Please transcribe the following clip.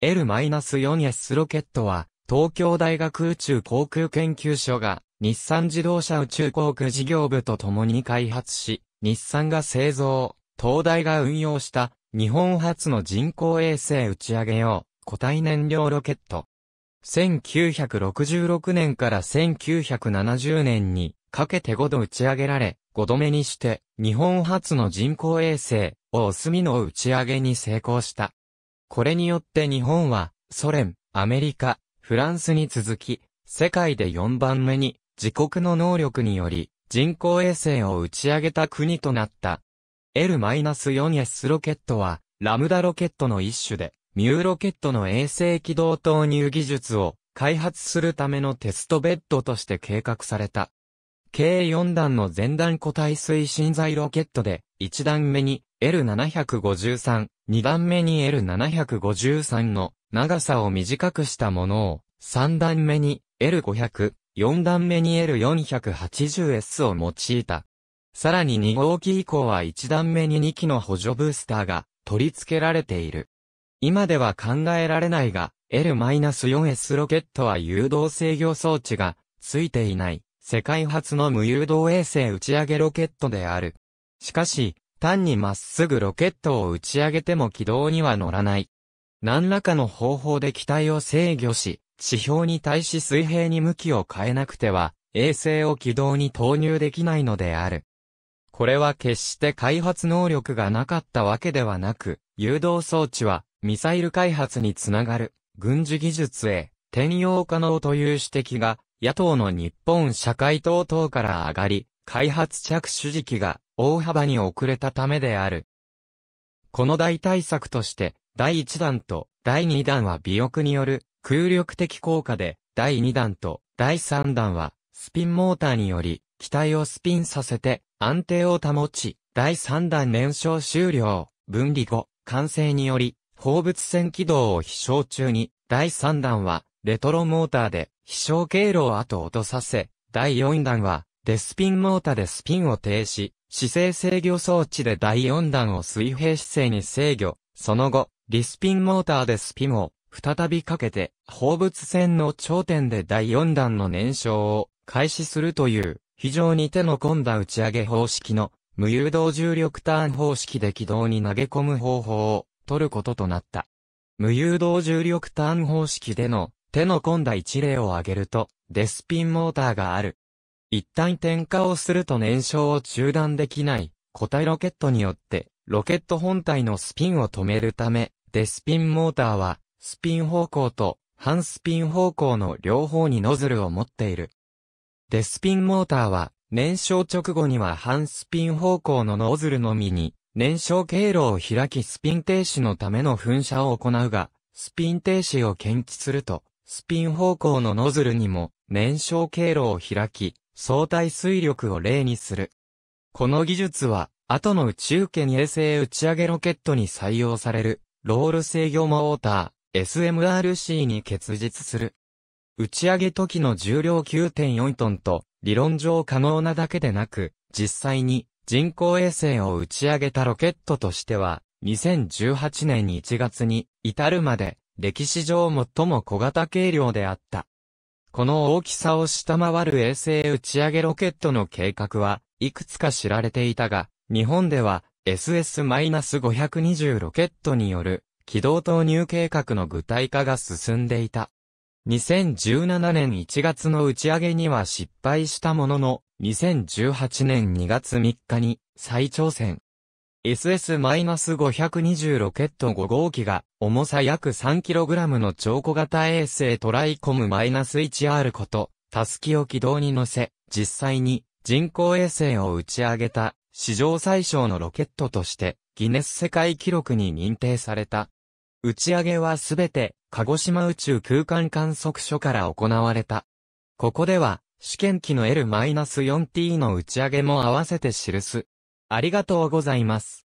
L-4S ロケットは、東京大学宇宙航空研究所が、日産自動車宇宙航空事業部と共に開発し、日産が製造、東大が運用した、日本初の人工衛星打ち上げ用、固体燃料ロケット。1966年から1970年にかけて5度打ち上げられ、5度目にして日本初の人工衛星、オスミの打ち上げに成功した。これによって日本は、ソ連、アメリカ、フランスに続き、世界で4番目に、自国の能力により、人工衛星を打ち上げた国となった。L-4S ロケットは、ラムダロケットの一種で、ミューロケットの衛星軌道投入技術を開発するためのテストベッドとして計画された。計4段の前段固体推進剤ロケットで、1段目に L753 2段目に L753 の長さを短くしたものを、3段目に L500、4段目に L480S を用いた。さらに2号機以降は1段目に2機の補助ブースターが取り付けられている。今では考えられないが、L-4S ロケットは誘導制御装置が付いていない、世界初の無誘導衛星打ち上げロケットである。しかし、単にまっすぐロケットを打ち上げても軌道には乗らない。何らかの方法で機体を制御し、地表に対し水平に向きを変えなくては、衛星を軌道に投入できないのである。これは決して開発能力がなかったわけではなく、誘導装置はミサイル開発につながる軍事技術へ転用可能という指摘が野党の日本社会党等から上がり、開発着手時期が大幅に遅れたためである。この大対策として、第1弾と第2弾は尾翼による空力的効果で、第2弾と第3弾はスピンモーターにより機体をスピンさせて安定を保ち、第3弾燃焼終了、分離後、完成により、放物線軌道を飛翔中に、第3弾はレトロモーターで飛翔経路を後落とさせ、第4弾はデスピンモータでスピンを停止、姿勢制御装置で第4段を水平姿勢に制御、その後、リスピンモーターでスピンを再びかけて、放物線の頂点で第4段の燃焼を開始するという、非常に手の込んだ打ち上げ方式の無誘導重力ターン方式で軌道に投げ込む方法を取ることとなった。無誘導重力ターン方式での手の込んだ一例を挙げると、デスピンモーターがある一旦点火をすると燃焼を中断できない固体ロケットによってロケット本体のスピンを止めるため、デスピンモーターはスピン方向と反スピン方向の両方にノズルを持っている。デスピンモーターは燃焼直後には反スピン方向のノズルのみに燃焼経路を開きスピン停止のための噴射を行うが、スピン停止を検知すると、スピン方向のノズルにも燃焼経路を開き、相対推力を例にする。この技術は、後の宇宙圏衛星打ち上げロケットに採用される、ロール制御モーター、SMRC に結実する。打ち上げ時の重量9.4トンと、理論上可能なだけでなく、実際に人工衛星を打ち上げたロケットとしては、2018年1月に至るまで歴史上最も小型軽量であった。この大きさを下回る衛星打ち上げロケットの計画はいくつか知られていたが、日本では SS-520 ロケットによる軌道投入計画の具体化が進んでいた。2017年1月の打ち上げには失敗したものの、2018年2月3日に再挑戦。SS-520 ロケット5号機が、重さ約 3kg の超小型衛星トライコム -1R こと、タスキを軌道に乗せ、実際に人工衛星を打ち上げた、史上最小のロケットとして、ギネス世界記録に認定された。打ち上げはすべて、鹿児島宇宙空間観測所から行われた。ここでは、試験機の L-4T の打ち上げも合わせて記す。ありがとうございます。